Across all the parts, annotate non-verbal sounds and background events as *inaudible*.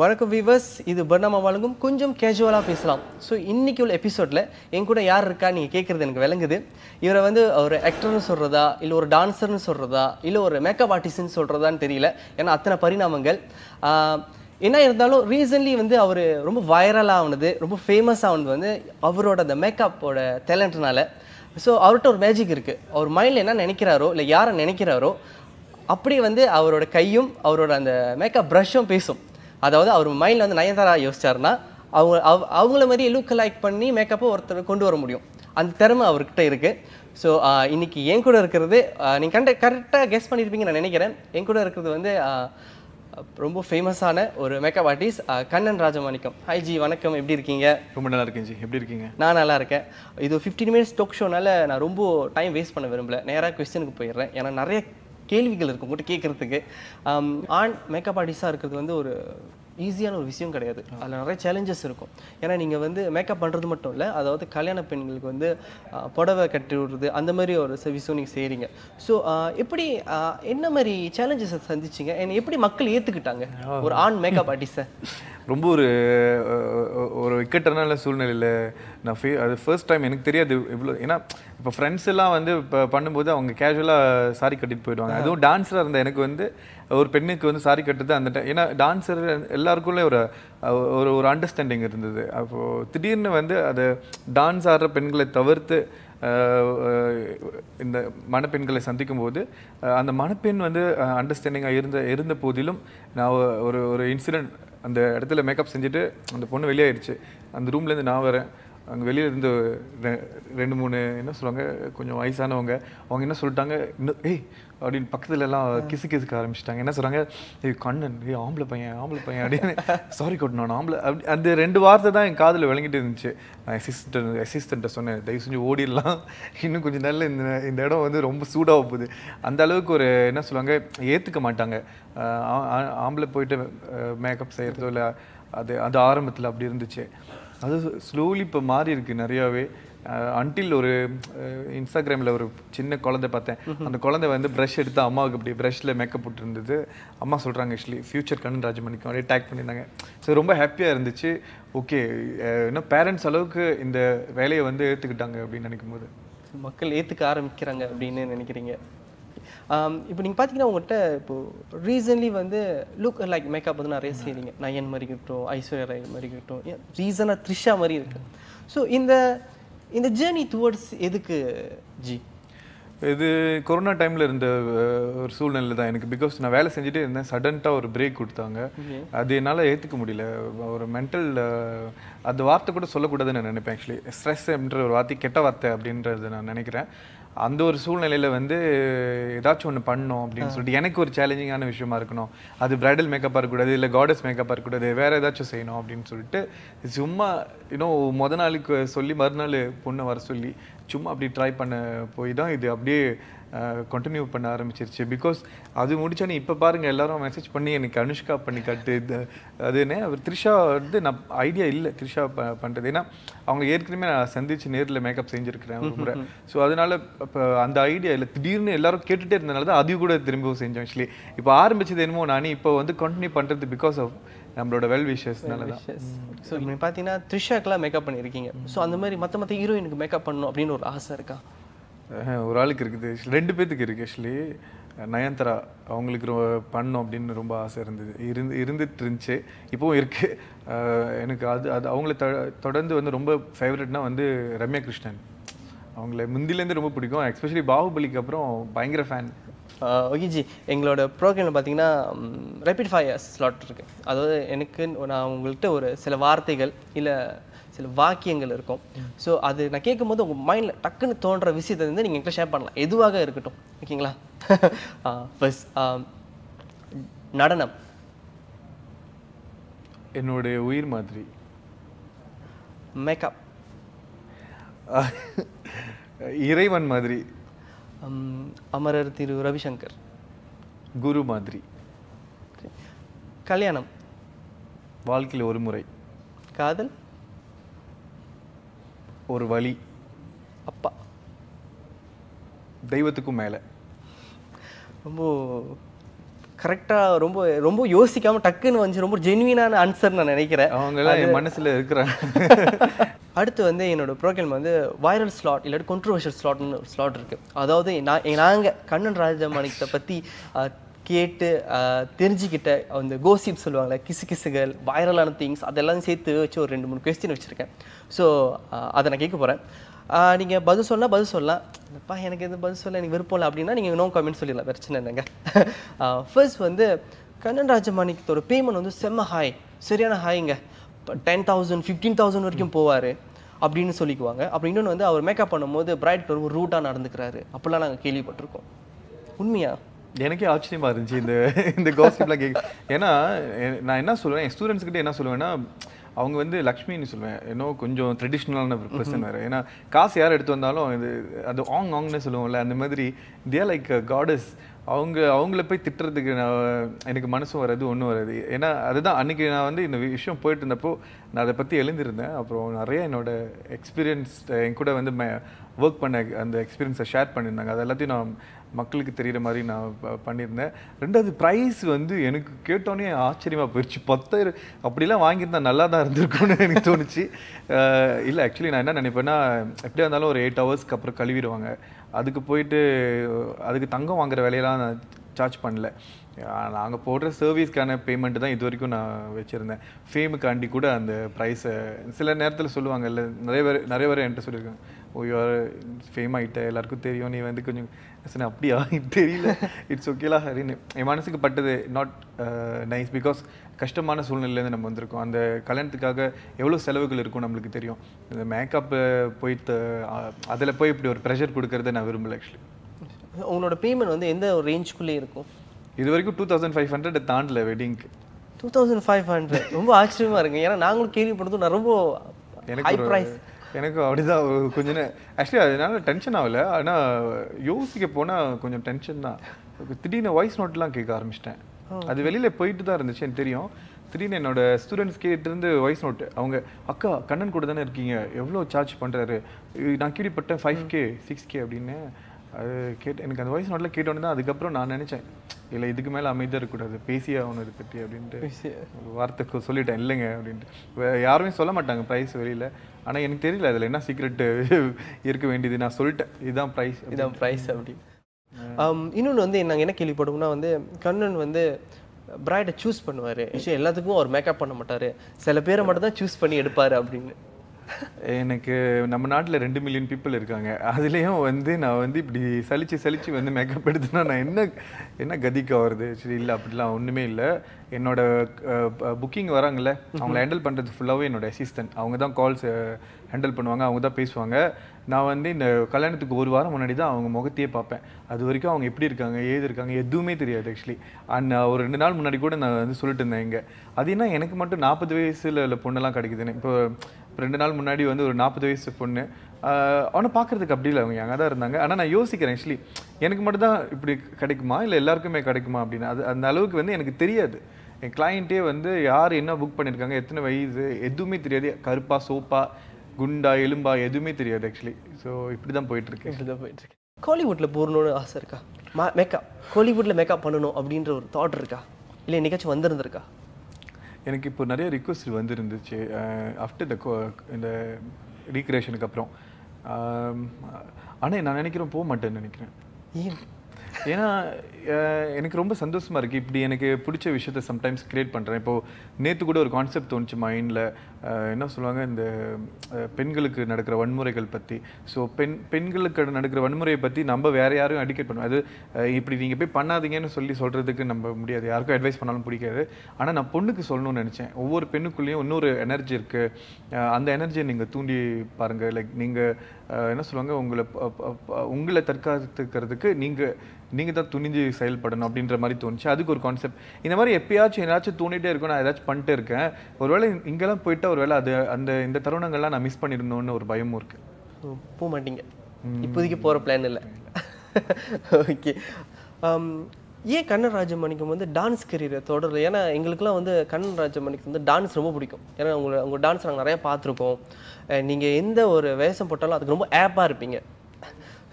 வணக்கம் வீவர்ஸ் இது பர்ணாமா வழங்கும் கொஞ்சம் கேஷுவலாக பேசலாம் ஸோ இன்றைக்கி உள்ள எபிசோடில் என் கூட யார் இருக்கா நீங்கள் கேட்குறது எனக்கு விளங்குது இவரை வந்து ஒரு ஆக்டர்னு சொல்கிறதா இல்லை ஒரு டான்ஸர்னு சொல்கிறதா இல்லை ஒரு மேக்கப் ஆர்டிஸ்ட்னு சொல்கிறதான்னு தெரியல ஏன்னா அத்தனை பரிணாமங்கள் என்ன இருந்தாலும் ரீசன்ட்லி வந்து அவர் ரொம்ப வைரலாக ஆனது ரொம்ப ஃபேமஸ் ஆனது வந்து அவரோட அந்த மேக்கப்போட டேலண்ட்னால ஸோ அவர்கிட்ட ஒரு மேஜிக் இருக்குது அவர் மைண்டில் என்ன நினைக்கிறாரோ இல்லை யாரை நினைக்கிறாரோ அப்படி வந்து அவரோட கையும் அவரோட அந்த மேக்கப் ப்ரஷ்ஷும் பேசும் அதாவது அவர் மைண்டில் வந்து நயன்தாரா யோசிச்சாருன்னா அவங்க அவ் அவங்கள மாதிரி லுக் லைக் பண்ணி மேக்கப்பை ஒருத்தர் கொண்டு வர முடியும் அந்த திறமை அவர்கிட்ட இருக்குது ஸோ இன்றைக்கி என் கூட இருக்கிறது நீங்கள் கண்ட கரெக்டாக கெஸ் பண்ணியிருப்பீங்க நான் நினைக்கிறேன் என் கூட இருக்கிறது வந்து ரொம்ப ஃபேமஸான ஒரு makeup artist Kannan Rajamanickam hi ji வணக்கம் எப்படி இருக்கீங்க ரொம்ப நல்லா இருக்கேன் ஜி எப்படி இருக்கீங்க நான் நல்லா இருக்கேன் இது ஃபிஃப்டீன் மினிட்ஸ் டோக் ஷோனால நான் ரொம்ப டைம் வேஸ்ட் பண்ண விரும்பல நேராக கொஸ்டினுக்கு போயிடுறேன் ஏன்னா நிறைய கேள்விகள் இருக்கும் போட்டு கேட்குறதுக்கு ஆண் மேக்கப் ஆர்டிஸ்டாக இருக்கிறது வந்து ஒரு ஈஸியான ஒரு விஷயம் கிடையாது அதில் நிறைய சேலஞ்சஸ் இருக்கும் ஏன்னா நீங்கள் வந்து மேக்கப் பண்ணுறது மட்டும் இல்லை அதாவது கல்யாண பெண்களுக்கு வந்து புடவை கட்டி விடுறது அந்த மாதிரி ஒரு சர்வீஸும் நீங்கள் செய்கிறீங்க ஸோ எப்படி என்ன மாதிரி சேலஞ்சஸை சந்திச்சிங்க என்ன எப்படி மக்கள் ஏற்றுக்கிட்டாங்க ஒரு ஆண் மேக்கப் ஆர்டிஸ்டை ரொம்ப ஒரு ஒரு இக்கட்டான சூழ்நிலையில் நான் ஃபே அது ஃபர்ஸ்ட் டைம் எனக்கு தெரியாது இவ்வளோ ஏன்னா இப்போ ஃப்ரெண்ட்ஸ் எல்லாம் வந்து இப்போ பண்ணும்போது அவங்க கேஷுவலாக சாரி கட்டிட்டு போயிடுவாங்க அதுவும் டான்ஸராக இருந்த எனக்கு வந்து ஒரு பெண்ணுக்கு வந்து சாரி கட்டுறது அந்த டைம் ஏன்னா டான்ஸர் எல்லாருக்குள்ளே ஒரு ஒரு ஒரு அண்டர்ஸ்டாண்டிங் இருந்தது அப்போது திடீர்னு வந்து அது டான்ஸ் ஆடுற பெண்களை தவிர்த்து இந்த மணப்பெண்களை சந்திக்கும் போது அந்த மணப்பெண் வந்து அண்டர்ஸ்டாண்டிங்காக இருந்த இருந்த போதிலும் நான் ஒரு ஒரு இன்சிடெண்ட் அந்த இடத்துல மேக்கப் செஞ்சுட்டு அந்த பொண்ணு வெளியாயிடுச்சு அந்த ரூம்லேருந்து நான் வரேன் அங்கே வெளியில் இருந்து ரெண்டு மூணு என்ன சொல்லுவாங்க கொஞ்சம் வயசானவங்க அவங்க என்ன சொல்லிட்டாங்க இன்னும் ஏய் அப்படின்னு பக்கத்துல எல்லாம் கிசு கிசுக்க ஆரம்பிச்சிட்டாங்க என்ன சொல்கிறாங்க ஏய் கண்ணன் ஏய் ஆம்பளை பையன் ஆம்பளை பையன் அப்படின்னு சாரி கொட்டணும் ஆம்பளை அப்படி அந்த ரெண்டு வார்த்தை தான் என் காதில் விளங்கிட்டு இருந்துச்சு நான் அசிஸ்டன்ட் அசிஸ்டண்ட்டை சொன்னேன் தயவு செஞ்சு ஓடிடலாம் இன்னும் கொஞ்சம் நல்ல இந்த இந்த இடம் வந்து ரொம்ப சூடாக போகுது அந்த அளவுக்கு ஒரு என்ன சொல்லுவாங்க ஏற்றுக்க மாட்டாங்க ஆம்பளை போயிட்டு மேக்கப் செய்கிறதோ இல்லை அது அது ஆரம்பத்தில் அப்படி இருந்துச்சு அது ஸ்லோலி இப்போ மாறி இருக்குது நிறையாவே அன்டில் ஒரு இன்ஸ்டாகிராமில் ஒரு சின்ன குழந்தை பார்த்தேன் அந்த குழந்தை வந்து ப்ரஷ் எடுத்து அம்மாவுக்கு இப்படி ப்ரஷ்ஷில் மேக்கப் போட்டுருந்தது அம்மா சொல்கிறாங்க ஆக்சுவலி ஃபியூச்சர் கண்ணன் ராஜமணிக்கும் அப்படியே டேக் பண்ணியிருந்தாங்க ஸோ ரொம்ப ஹாப்பியாக இருந்துச்சு ஓகே இன்னும் பேரண்ட்ஸ் அளவுக்கு இந்த வேலையை வந்து ஏற்றுக்கிட்டாங்க அப்படின்னு நினைக்கும் போது மக்கள் ஏற்றுக்க ஆரம்பிக்கிறாங்க அப்படின்னு நினைக்கிறீங்க Um, இப்போ நீங்கள் பார்த்தீங்கன்னா உங்கள்கிட்ட இப்போது ரீசன்ட்லி வந்து லுக் லைக் மேக்கப் வந்து நிறைய செய்கிறீங்க நயன் மாதிரி இருக்கட்டும் ஐஸ்வர்யா ராய் மாதிரி இருக்கட்டும் ரீசனாக த்ரிஷா மாதிரி இருக்கு ஸோ இந்த இந்த ஜேர்னி டுவர்ட்ஸ் எதுக்கு ஜி இது கொரோனா டைமில் இருந்த ஒரு சூழ்நிலை தான் எனக்கு பிகாஸ் நான் வேலை செஞ்சுட்டே இருந்தேன் சடன்ட்டாக ஒரு பிரேக் கொடுத்தாங்க அது என்னால் ஏற்றுக்க முடியல ஒரு மென்டல் அந்த வார்த்தை கூட சொல்லக்கூடாதுன்னு நான் நினைப்பேன் ஆக்சுவலி ஸ்ட்ரெஸ் அப்படின்ற ஒரு வார்த்தை கெட்ட வார்த்தை அப்படின்றது நான் நினைக்கிறேன் அந்த ஒரு சூழ்நிலையில் வந்து ஏதாச்சும் ஒன்று பண்ணோம் அப்படின்னு சொல்லிட்டு எனக்கு ஒரு சேலஞ்சிங்கான விஷயமா இருக்கணும் அது பிரைடல் மேக்கப்பாக இருக்கக்கூடாது இல்லை காடஸ் மேக்கப்பாக இருக்கக்கூடாது வேறு ஏதாச்சும் செய்யணும் அப்படின்னு சொல்லிட்டு சும்மா இன்னும் மொதல் நாளுக்கு சொல்லி மறுநாள் பொண்ணை வர சொல்லி சும்மா அப்படி ட்ரை பண்ண போய் தான் இது அப்படியே கண்டினியூ பண்ண ஆரம்பிச்சிருச்சு பிகாஸ் அது முடிச்சோன்னே இப்போ பாருங்கள் எல்லாரும் மெசேஜ் பண்ணி எனக்கு அனுஷ்கா பண்ணி கட்டு இது அதுன்னு அவர் த்ரிஷா வந்து நான் ஐடியா இல்லை த்ரிஷா ப பண்ணுறது ஏன்னா அவங்க ஏற்கனவே நான் சந்திச்சு நேரில் மேக்கப் செஞ்சுருக்கிறேன் ஒரு முறை ஸோ அதனால் இப்போ அந்த ஐடியா இல்லை திடீர்னு எல்லாரும் கேட்டுகிட்டே இருந்தனால தான் அது கூட திரும்பவும் செஞ்சோம் ஆக்சுவலி இப்போ ஆரம்பிச்சது என்னமோ நானே இப்போ வந்து கண்டினியூ பண்ணுறது பிகாஸ் ஆஃப் நம்மளோட வெல் விஷஸ்னால தான் ஸோ நீங்கள் பார்த்தீங்கன்னா த்ரிஷாக்கெலாம் மேக்கப் பண்ணியிருக்கீங்க ஸோ அந்த மாதிரி மற்ற மற்ற ஹீரோயினுக்கு மேக்கப் பண்ணணும் அப்படின்னு ஒரு ஆசை இருக்கா ஒரு ஆளுக்கு இருக்குது ரெண்டு பேர்த்துக்கு இருக்குது ஆக்சுவலி நயன்தரா அவங்களுக்கு ரொம்ப பண்ணும் அப்படின்னு ரொம்ப ஆசை இருந்தது இருந்து இருந்துட்டு இருந்துச்சு இப்போவும் இருக்குது எனக்கு அது அது அவங்கள தொடர்ந்து வந்து ரொம்ப ஃபேவரட்னா வந்து ரம்யா கிருஷ்ணன் அவங்கள முந்திலேருந்து ரொம்ப பிடிக்கும் எக்ஸ்பெஷலி பாகுபலிக்கு அப்புறம் பயங்கர ஃபேன் ஒகிஜி எங்களோட ப்ரோக்ராமில் பார்த்தீங்கன்னா ரெப்பிட் ஃபயர் ஸ்லாட் இருக்குது அதாவது எனக்கு நான் உங்கள்கிட்ட ஒரு சில வார்த்தைகள் இல்லை சில வாக்கியங்கள் இருக்கும் ஸோ அது நான் கேட்கும்போது உங்கள் மைண்டில் டக்குன்னு தோன்ற விஷயத்தை வந்து நீங்கள் எங்கிட்ட ஷேர் பண்ணலாம் எதுவாக இருக்கட்டும் ஓகேங்களா ஃபர்ஸ்ட் *laughs* நடனம் என்னுடைய உயிர் மாதிரி மேக்கப் *laughs* இறைவன் மாதிரி அமரர் திரு ரவிசங்கர் குரு மாதிரி கல்யாணம் வாழ்க்கையில் ஒரு முறை காதல் ஒரு வழி அப்பா தெய்வத்துக்கும் மேலே ரொம்ப கரெக்டாக ரொம்ப ரொம்ப யோசிக்காமல் டக்குன்னு வந்துச்சு ரொம்ப ஜென்வினான ஆன்சர் நான் நினைக்கிறேன் அவங்களாம் என் மனசில் இருக்கிறேன் *laughs* அடுத்து வந்து என்னோடய ப்ரோக்ராம் வந்து வைரல் ஸ்லாட் இல்லாட்டி கொண்ட்ரவர்ஷியல் ஸ்லாட்னு ஒரு ஸ்லாட் இருக்குது அதாவது நான் நாங்கள் கண்ணன் ராஜமாணிக்கத்தை பற்றி கேட்டு தெரிஞ்சுக்கிட்ட அந்த கோசிப் சொல்லுவாங்களே கிசு கிசுகள் வைரலான திங்ஸ் அதெல்லாம் சேர்த்து வச்சு ஒரு ரெண்டு மூணு கொஸ்டின் வச்சுருக்கேன் ஸோ அதை நான் கேட்க போகிறேன் நீங்கள் பதில் சொன்னால் பதில் சொல்லலாம் இல்லைப்பா எனக்கு எதுவும் பதில் சொல்ல எனக்கு விருப்பம் இல்லை அப்படின்னா நீங்கள் நோ கமெண்ட் சொல்லிடலாம் பிரச்சனை இல்லைங்க ஃபர்ஸ்ட் வந்து கண்ணன் ராஜமாணிக்கத்தோட பேமெண்ட் வந்து செம்ம ஹாய் சரியான ஹாய்ங்க டென் தௌசண்ட் ஃபிஃப்டீன் தௌசண்ட் வரைக்கும் போவார் அப்படின்னு சொல்லிக்குவாங்க அப்புறம் இன்னொன்று வந்து அவர் மேக்கப் பண்ணும்போது பிரைட் ஒரு ரூட்டாக நடந்துக்கிறாரு அப்படிலாம் நாங்கள் கேள்விப்பட்டிருக்கோம் உண்மையா எனக்கே ஆச்சரியமா இருந்துச்சு இந்த இந்த காசிப்லாம் கேட்க ஏன்னா நான் என்ன சொல்லுவேன் என் ஸ்டூடெண்ட்ஸ்கிட்ட என்ன சொல்லுவேன்னா அவங்க வந்து லக்ஷ்மின்னு சொல்லுவேன் இன்னும் கொஞ்சம் ட்ரெடிஷ்னலான பர்சன் வேறு ஏன்னா காசு யார் எடுத்து வந்தாலும் இது அது ஆங் ஆங்னு சொல்லுவோம்ல அந்த மாதிரி தியா லைக் காடஸ் அவங்க அவங்கள போய் திட்டுறதுக்கு நான் எனக்கு மனசும் வராது ஒன்றும் வராது ஏன்னா அதுதான் அன்றைக்கி நான் வந்து இந்த விஷயம் போயிட்டு இருந்தப்போ நான் அதை பற்றி எழுந்திருந்தேன் அப்புறம் நிறைய என்னோடய எக்ஸ்பீரியன்ஸ் என் கூட வந்து ஒர்க் பண்ண அந்த எக்ஸ்பீரியன்ஸை ஷேர் பண்ணியிருந்தாங்க அது எல்லாத்தையும் நான் மக்களுக்கு தெரிகிற மாதிரி நான் பண்ணியிருந்தேன் ரெண்டாவது ப்ரைஸ் வந்து எனக்கு கேட்டோன்னே ஆச்சரியமாக போயிடுச்சு பத்தாயிரம் அப்படிலாம் வாங்கியிருந்தா நல்லா தான் இருந்திருக்கும்னு எனக்கு தோணுச்சு இல்லை ஆக்சுவலி நான் என்ன நினைப்பேன்னா எப்படியா இருந்தாலும் ஒரு எயிட் ஹவர்ஸ்க்கு அப்புறம் கழுவிடுவாங்க அதுக்கு போயிட்டு அதுக்கு தங்கம் வாங்குகிற வேலையெல்லாம் நான் சார்ஜ் பண்ணல நாங்கள் போடுற சர்வீஸ்க்கான பேமெண்ட்டு தான் இது வரைக்கும் நான் வச்சுருந்தேன் ஃபேமுக்காண்டி கூட அந்த ப்ரைஸை சில நேரத்தில் சொல்லுவாங்கல்ல நிறைய பேர் நிறைய பேர் என்கிட்ட சொல்லியிருக்காங்க ஓ யூஆர் ஃபேம் ஆகிட்ட எல்லாருக்கும் தெரியும் நீ வந்து கொஞ்சம் சின்ன அப்படியா தெரியல இட்ஸ் ஓகேலா ஹரின்னு என் மனசுக்கு பட்டது நாட் நைஸ் பிகாஸ் கஷ்டமான சூழ்நிலையிலேருந்து நம்ம வந்திருக்கோம் அந்த கல்யாணத்துக்காக எவ்வளோ செலவுகள் இருக்கும் நம்மளுக்கு தெரியும் இந்த மேக்கப்பு போய் அதில் போய் இப்படி ஒரு ப்ரெஷர் கொடுக்கறத நான் விரும்பலை ஆக்சுவலி உங்களோட பேமெண்ட் வந்து எந்த ஒரு ரேஞ்சுக்குள்ளே இருக்கும் இது வரைக்கும் டூ தௌசண்ட் ஃபைவ் ஹண்ட்ரட் தாண்டல வெட்டிங்க்கு டூ தௌசண்ட் ஃபைவ் ஹண்ட்ரட் ரொம்ப ஆச்சரியமாக இருக்குங்க ஏன்னா நாங்களும் கேள்விப்படுறதும் நான் ரொம்ப எனக்கு ப்ரைஸ் எனக்கும் அப்படிதான் கொஞ்ச நேரம் ஆக்சுவலி அதனால டென்ஷன் ஆகலை ஆனால் யோசிக்க போனால் கொஞ்சம் டென்ஷன் தான் திடீர்னு வாய்ஸ் நோட்லாம் கேட்க ஆரம்பிச்சிட்டேன் அது வெளியில் போயிட்டு தான் இருந்துச்சு எனக்கு தெரியும் திடீர்னு என்னோட ஸ்டூடெண்ட்ஸ் கேட்டிருந்து வாய்ஸ் நோட்டு அவங்க அக்கா கண்ணன் கூட தானே இருக்கீங்க எவ்வளோ சார்ஜ் பண்ணுறாரு நான் கேள்விப்பட்டேன் ஃபைவ் கே சிக்ஸ் கே அப்படின்னு அது கேட்டு எனக்கு அந்த வாய்ஸ் நோட்டில் கேட்டோன்னு தான் அதுக்கப்புறம் நான் நினச்சேன் இல்லை இதுக்கு மேலே அமைதியாக இருக்கக்கூடாது பேசியே ஆகணும் இதை பற்றி அப்படின்ட்டு வார்த்தைக்கு சொல்லிட்டேன் இல்லைங்க அப்படின்ட்டு யாருமே சொல்ல மாட்டாங்க ப்ரைஸ் வெளியில் ஆனால் எனக்கு தெரியல அதில் என்ன சீக்ரெட்டு *laughs* இருக்க வேண்டியது நான் சொல்லிட்டேன் இதுதான் ப்ரைஸ் இதுதான் ப்ரைஸ் அப்படி இன்னொன்று வந்து நாங்கள் என்ன கேள்விப்படுவோம்னா வந்து கண்ணன் வந்து பிராய்டை சூஸ் பண்ணுவார் எல்லாத்துக்கும் அவர் மேக்கப் பண்ண மாட்டார் சில பேரை மட்டும் தான் சூஸ் பண்ணி எடுப்பார் அப்படின்னு எனக்கு நம்ம நாட்டில் ரெண்டு மில்லியன் பீப்புள் இருக்காங்க அதுலேயும் வந்து நான் வந்து இப்படி சளிச்சு சளிச்சு வந்து மேக்கப் எடுத்துனா நான் என்ன என்ன கதிக்கு வருது சரி இல்லை அப்படிலாம் ஒன்றுமே இல்லை என்னோட புக்கிங் வராங்கல்ல அவங்கள ஹேண்டில் பண்ணுறது ஃபுல்லாகவே என்னோட அசிஸ்டன்ட் அவங்க தான் கால்ஸ் ஹேண்டில் பண்ணுவாங்க அவங்க தான் பேசுவாங்க நான் வந்து இந்த கல்யாணத்துக்கு ஒரு வாரம் முன்னாடி தான் அவங்க முகத்தையே பார்ப்பேன் அது வரைக்கும் அவங்க எப்படி இருக்காங்க ஏது இருக்காங்க எதுவுமே தெரியாது ஆக்சுவலி அண்ட் ஒரு ரெண்டு நாள் முன்னாடி கூட நான் வந்து சொல்லிட்டு இருந்தேன் இங்கே அது என்ன எனக்கு மட்டும் நாற்பது வயசில் பொண்ணெல்லாம் கிடைக்குதுன்னு இப்போ ரெண்டு நாள் முன்னாடி வந்து ஒரு நாற்பது வயசு பொண்ணு அவனை பார்க்குறதுக்கு அப்படி இல்லை அவங்க அங்கே தான் இருந்தாங்க ஆனால் நான் யோசிக்கிறேன் ஆக்சுவலி எனக்கு மட்டும்தான் இப்படி கிடைக்குமா இல்லை எல்லாருக்குமே கிடைக்குமா அப்படின்னு அது அந்த அளவுக்கு வந்து எனக்கு தெரியாது என் கிளைண்ட்டே வந்து யார் என்ன புக் பண்ணியிருக்காங்க எத்தனை வயது எதுவுமே தெரியாது கருப்பா சோப்பா குண்டா எலும்பா எதுவுமே தெரியாது ஆக்சுவலி ஸோ இப்படி தான் போயிட்டுருக்கு இப்படி தான் போயிட்டுருக்கு கோலிவுட்டில் போகணும்னு ஆசை இருக்கா மா மேக்கப் கோலிவுட்டில் மேக்கப் பண்ணணும் அப்படின்ற ஒரு தாட் இருக்கா இல்லை என்னைக்காச்சும் வந்திருந்திருக்கா எனக்கு இப்போ நிறைய ரிக்வஸ்ட் வந்துருந்துச்சு ஆஃப்டர் த கோ இந்த ரீக்ரியேஷனுக்கு அப்புறம் ஆனால் நான் நினைக்கிறேன் போக மாட்டேன்னு நினைக்கிறேன் ஏன் ஏன்னா எனக்கு ரொம்ப சந்தோஷமாக இருக்குது இப்படி எனக்கு பிடிச்ச விஷயத்த சம்டைம்ஸ் க்ரியேட் பண்ணுறேன் இப்போது நேற்று கூட ஒரு கான்செப்ட் தோணுச்சு மைண்டில் என்ன சொல்லுவாங்க இந்த பெண்களுக்கு நடக்கிற வன்முறைகள் பற்றி ஸோ பெண் பெண்களுக்கு நடக்கிற வன்முறையை பற்றி நம்ம வேறு யாரும் அடிக்கேட் பண்ணுவோம் அது இப்படி நீங்கள் போய் பண்ணாதீங்கன்னு சொல்லி சொல்கிறதுக்கு நம்ம முடியாது யாருக்கும் அட்வைஸ் பண்ணாலும் பிடிக்காது ஆனால் நான் பொண்ணுக்கு சொல்லணும்னு நினச்சேன் ஒவ்வொரு பெண்ணுக்குள்ளேயும் இன்னொரு எனர்ஜி இருக்குது அந்த எனர்ஜியை நீங்கள் தூண்டி பாருங்கள் லைக் நீங்கள் என்ன சொல்லுவாங்க உங்களை உங்களை தற்காத்துக்கிறதுக்கு நீங்கள் நீங்கள் தான் துணிஞ்சு செயல்படணும் அப்படின்ற மாதிரி தோணுச்சு அதுக்கு ஒரு கான்செப்ட் இந்த மாதிரி எப்பயாச்சும் ஏதாச்சும் தோணிட்டே இருக்கும் நான் ஏதாச்சும் பண்ணிட்டு இருக்கேன் ஒருவேளை இங்கெல்லாம் போயிட்டு ஒருவேளை அது அந்த இந்த தருணங்கள்லாம் நான் மிஸ் பண்ணியிருந்தோன்னு ஒரு பயமும் இருக்குது போக மாட்டீங்க இப்போதைக்கு போகிற பிளான் இல்லை ஓகே um, ஏன் கண்ணன் ராஜமணிக்கும் வந்து டான்ஸ் கரியர் தொடரல ஏன்னா எங்களுக்குலாம் வந்து கண்ணன் ராஜமணிக்கு வந்து டான்ஸ் ரொம்ப பிடிக்கும் ஏன்னா உங்களை உங்கள் டான்ஸ் நாங்கள் நிறையா பார்த்துருக்கோம் நீங்கள் எந்த ஒரு வேஷம் போட்டாலும் அதுக்கு ரொம்ப ஆப்பாக இருப்பீங்க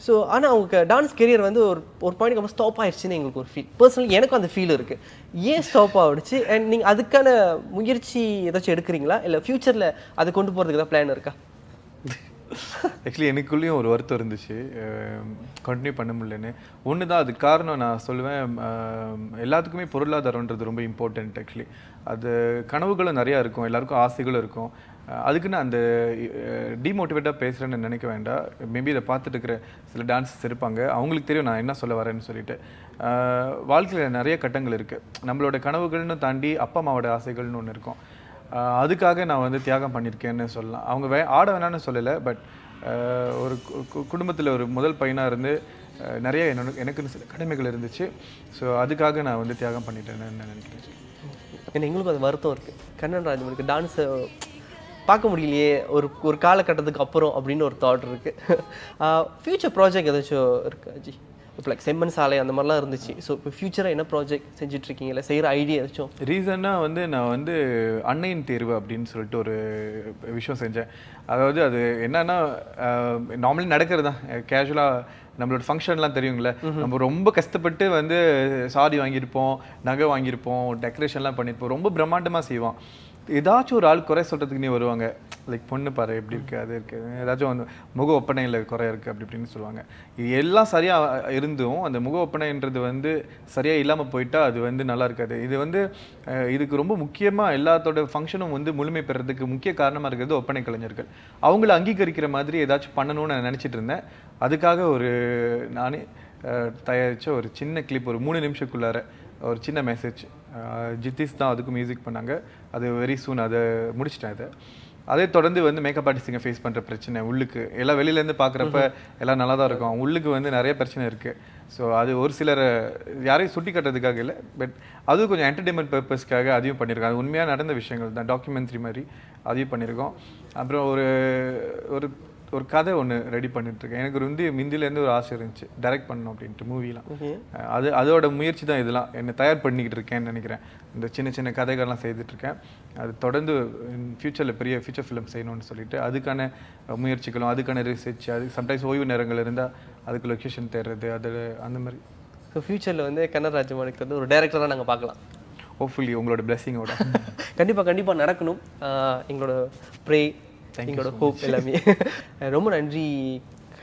ஸோ ஆனால் அவங்க டான்ஸ் கெரியர் வந்து ஒரு ஒரு பாயிண்ட் ரொம்ப ஸ்டாப் ஆயிடுச்சுன்னு எங்களுக்கு ஒரு ஃபீல் பர்சனலி எனக்கும் அந்த ஃபீல் இருக்குது ஏன் ஸ்டாப் ஆகிடுச்சு அண்ட் நீங்கள் அதுக்கான முயற்சி ஏதாச்சும் எடுக்கிறீங்களா இல்லை ஃப்யூச்சரில் அதை கொண்டு போகிறதுக்கு தான் பிளான் இருக்கா ஆக்சுவலி *laughs* எனக்குள்ளேயும் ஒரு வருத்தம் இருந்துச்சு கண்டினியூ பண்ண முடியலன்னு ஒன்று தான் அதுக்கு காரணம் நான் சொல்லுவேன் எல்லாத்துக்குமே பொருளாதாரன்றது ரொம்ப இம்பார்ட்டண்ட் ஆக்சுவலி அது கனவுகளும் நிறையா இருக்கும் எல்லாருக்கும் ஆசைகளும் இருக்கும் அதுக்கு நான் அந்த டிமோட்டிவேட்டாக பேசுகிறேன்னு நினைக்க வேண்டாம் மேபி இதை பார்த்துட்டு இருக்கிற சில டான்ஸஸ் இருப்பாங்க அவங்களுக்கு தெரியும் நான் என்ன சொல்ல வரேன்னு சொல்லிட்டு வாழ்க்கையில் நிறைய கட்டங்கள் இருக்குது நம்மளோட கனவுகள்னு தாண்டி அப்பா அம்மாவோட ஆசைகள்னு ஒன்று இருக்கும் அதுக்காக நான் வந்து தியாகம் பண்ணியிருக்கேன்னு சொல்லலாம் அவங்க வே ஆட வேணான்னு சொல்லலை பட் ஒரு குடும்பத்தில் ஒரு முதல் பையனாக இருந்து நிறைய என்னோட எனக்குன்னு சில கடமைகள் இருந்துச்சு ஸோ அதுக்காக நான் வந்து தியாகம் பண்ணிட்டேன்னு நினைக்கிறேன் எங்களுக்கு அது வருத்தம் இருக்குது கண்ணன் ராஜ் டான்ஸை பார்க்க முடியலையே ஒரு ஒரு காலகட்டத்துக்கு அப்புறம் அப்படின்னு ஒரு தாட் இருக்குது ஃப்யூச்சர் ப்ராஜெக்ட் ஏதாச்சும் இருக்கா ஜி இப்போ லைக் செம்மன் சாலை அந்த மாதிரிலாம் இருந்துச்சு ஸோ இப்போ ஃபியூச்சராக என்ன ப்ராஜெக்ட் செஞ்சுட்ருக்கீங்க இல்லை செய்கிற ஐடியா ஏதாச்சும் ரீசன்னாக வந்து நான் வந்து அன்னையின் தேர்வு அப்படின்னு சொல்லிட்டு ஒரு விஷயம் செஞ்சேன் அதாவது அது என்னன்னா நார்மலி நடக்கிறது தான் கேஷுவலாக நம்மளோட ஃபங்க்ஷன்லாம் தெரியுங்களே நம்ம ரொம்ப கஷ்டப்பட்டு வந்து சாரி வாங்கியிருப்போம் நகை வாங்கியிருப்போம் டெக்கரேஷன்லாம் பண்ணியிருப்போம் ரொம்ப பிரம்மாண்டமாக செய்வோம் ஏதாச்சும் ஒரு ஆள் குறை சொல்கிறதுக்குனே நீ வருவாங்க லைக் பொண்ணு பாரு எப்படி இருக்கு அது இருக்குது ஏதாச்சும் அந்த முக ஒப்பனையில் குறை இருக்கு அப்படி இப்படின்னு சொல்லுவாங்க இது எல்லாம் சரியாக இருந்தும் அந்த முக ஒப்பனைன்றது வந்து சரியாக இல்லாமல் போயிட்டால் அது வந்து நல்லா இருக்காது இது வந்து இதுக்கு ரொம்ப முக்கியமாக எல்லாத்தோட ஃபங்க்ஷனும் வந்து முழுமை பெறதுக்கு முக்கிய காரணமாக இருக்கிறது ஒப்பனை கலைஞர்கள் அவங்கள அங்கீகரிக்கிற மாதிரி ஏதாச்சும் பண்ணணும்னு நான் நினச்சிட்டு இருந்தேன் அதுக்காக ஒரு நானே தயாரித்த ஒரு சின்ன கிளிப் ஒரு மூணு நிமிஷக்குள்ளார ஒரு சின்ன மெசேஜ் ஜித்திஸ் தான் அதுக்கு மியூசிக் பண்ணாங்க அது வெரி சூன் அதை முடிச்சிட்டேன் அதை அதே தொடர்ந்து வந்து மேக்கப் ஆர்டிஸ்ட்டுங்க ஃபேஸ் பண்ணுற பிரச்சனை உள்ளுக்கு எல்லாம் வெளியிலேருந்து பார்க்குறப்ப எல்லாம் நல்லா தான் இருக்கும் உள்ளுக்கு வந்து நிறைய பிரச்சனை இருக்குது ஸோ அது ஒரு சிலர் யாரையும் சுட்டி கட்டுறதுக்காக இல்லை பட் அதுவும் கொஞ்சம் என்டர்டெயின்மெண்ட் பர்பஸ்க்காக அதையும் பண்ணியிருக்கோம் அது உண்மையாக நடந்த விஷயங்கள் தான் டாக்குமெண்ட்ரி மாதிரி அதையும் பண்ணியிருக்கோம் அப்புறம் ஒரு ஒரு ஒரு கதை ஒன்று ரெடி பண்ணிட்டுருக்கேன் எனக்கு வந்து மிந்திலேருந்து ஒரு ஆசை இருந்துச்சு டைரக்ட் பண்ணணும் அப்படின்ட்டு மூவிலாம் அது அதோட முயற்சி தான் இதெல்லாம் என்னை தயார் பண்ணிக்கிட்டு இருக்கேன்னு நினைக்கிறேன் இந்த சின்ன சின்ன கதைகள்லாம் செய்துட்ருக்கேன் அது தொடர்ந்து ஃப்யூச்சரில் பெரிய ஃபியூச்சர் ஃபிலிம் செய்யணும்னு சொல்லிட்டு அதுக்கான முயற்சிகளும் அதுக்கான ரிசர்ச் அது சம்டைம்ஸ் ஓய்வு நேரங்கள் இருந்தால் அதுக்கு லொக்கேஷன் தேடுறது அது அந்த மாதிரி ஸோ ஃப்யூச்சரில் வந்து கண்ணர் ராஜமாணிக்கு வந்து ஒரு டேரக்டராக நாங்கள் பார்க்கலாம் ஹோப்ஃபுல்லி உங்களோட பிளெஸிங்கோட *laughs* கண்டிப்பாக கண்டிப்பாக நடக்கணும் எங்களோட ப்ரே எங்களோட ஹோப் எல்லாமே *laughs* ரொம்ப நன்றி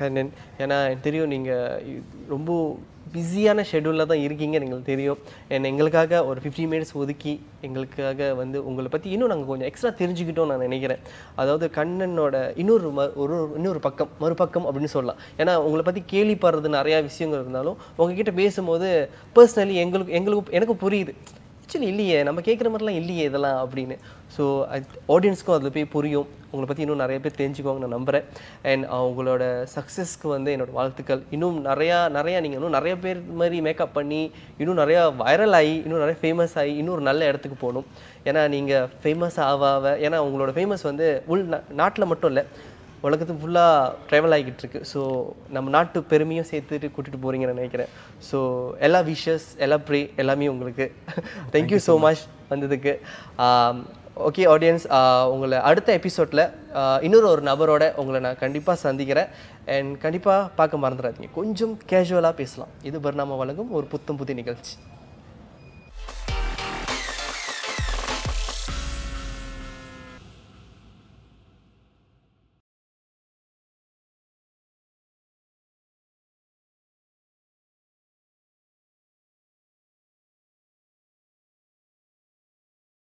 ஏன்னா தெரியும் நீங்கள் ரொம்ப பிஸியான ஷெடியூலில் தான் இருக்கீங்கன்னு எங்களுக்கு தெரியும் ஏன்னா எங்களுக்காக ஒரு ஃபிஃப்டின் மினிட்ஸ் ஒதுக்கி எங்களுக்காக வந்து உங்களை பற்றி இன்னும் நாங்கள் கொஞ்சம் எக்ஸ்ட்ரா தெரிஞ்சுக்கிட்டோம் நான் நினைக்கிறேன் அதாவது கண்ணனோட இன்னொரு ம ஒரு இன்னொரு பக்கம் மறுபக்கம் அப்படின்னு சொல்லலாம் ஏன்னா உங்களை பற்றி கேள்விப்படுறது நிறையா விஷயங்கள் இருந்தாலும் உங்ககிட்ட பேசும்போது பர்சனலி எங்களுக்கு எங்களுக்கு எனக்கு புரியுது ஆக்சுவலி இல்லையே நம்ம கேட்குற மாதிரிலாம் இல்லையே இதெல்லாம் அப்படின்னு ஸோ ஆடியன்ஸ்க்கும் அதில் போய் புரியும் உங்களை பற்றி இன்னும் நிறைய பேர் தெரிஞ்சுக்குவாங்க நான் நம்புகிறேன் அண்ட் அவங்களோட சக்ஸஸ்க்கு வந்து என்னோடய வாழ்த்துக்கள் இன்னும் நிறையா நிறையா நீங்கள் இன்னும் நிறைய பேர் மாதிரி மேக்கப் பண்ணி இன்னும் நிறையா வைரல் ஆகி இன்னும் நிறைய ஃபேமஸ் ஆகி இன்னும் ஒரு நல்ல இடத்துக்கு போகணும் ஏன்னா நீங்கள் ஃபேமஸ் ஆக ஏன்னா உங்களோட ஃபேமஸ் வந்து உள் நாட்டில் மட்டும் இல்லை உலகத்து ஃபுல்லாக ட்ராவல் ஆகிக்கிட்டு இருக்கு ஸோ நம்ம நாட்டு பெருமையும் சேர்த்துட்டு கூட்டிகிட்டு போகிறீங்கன்னு நினைக்கிறேன் ஸோ எல்லா விஷஸ் எல்லா ப்ரே எல்லாமே உங்களுக்கு தேங்க்யூ ஸோ மச் வந்ததுக்கு ஓகே ஆடியன்ஸ் உங்களை அடுத்த எபிசோடில் இன்னொரு ஒரு நபரோட உங்களை நான் கண்டிப்பாக சந்திக்கிறேன் அண்ட் கண்டிப்பாக பார்க்க மறந்துடாதீங்க கொஞ்சம் கேஷுவலாக பேசலாம் இது பரிணாமல் வழங்கும் ஒரு புத்தம் புத்தி நிகழ்ச்சி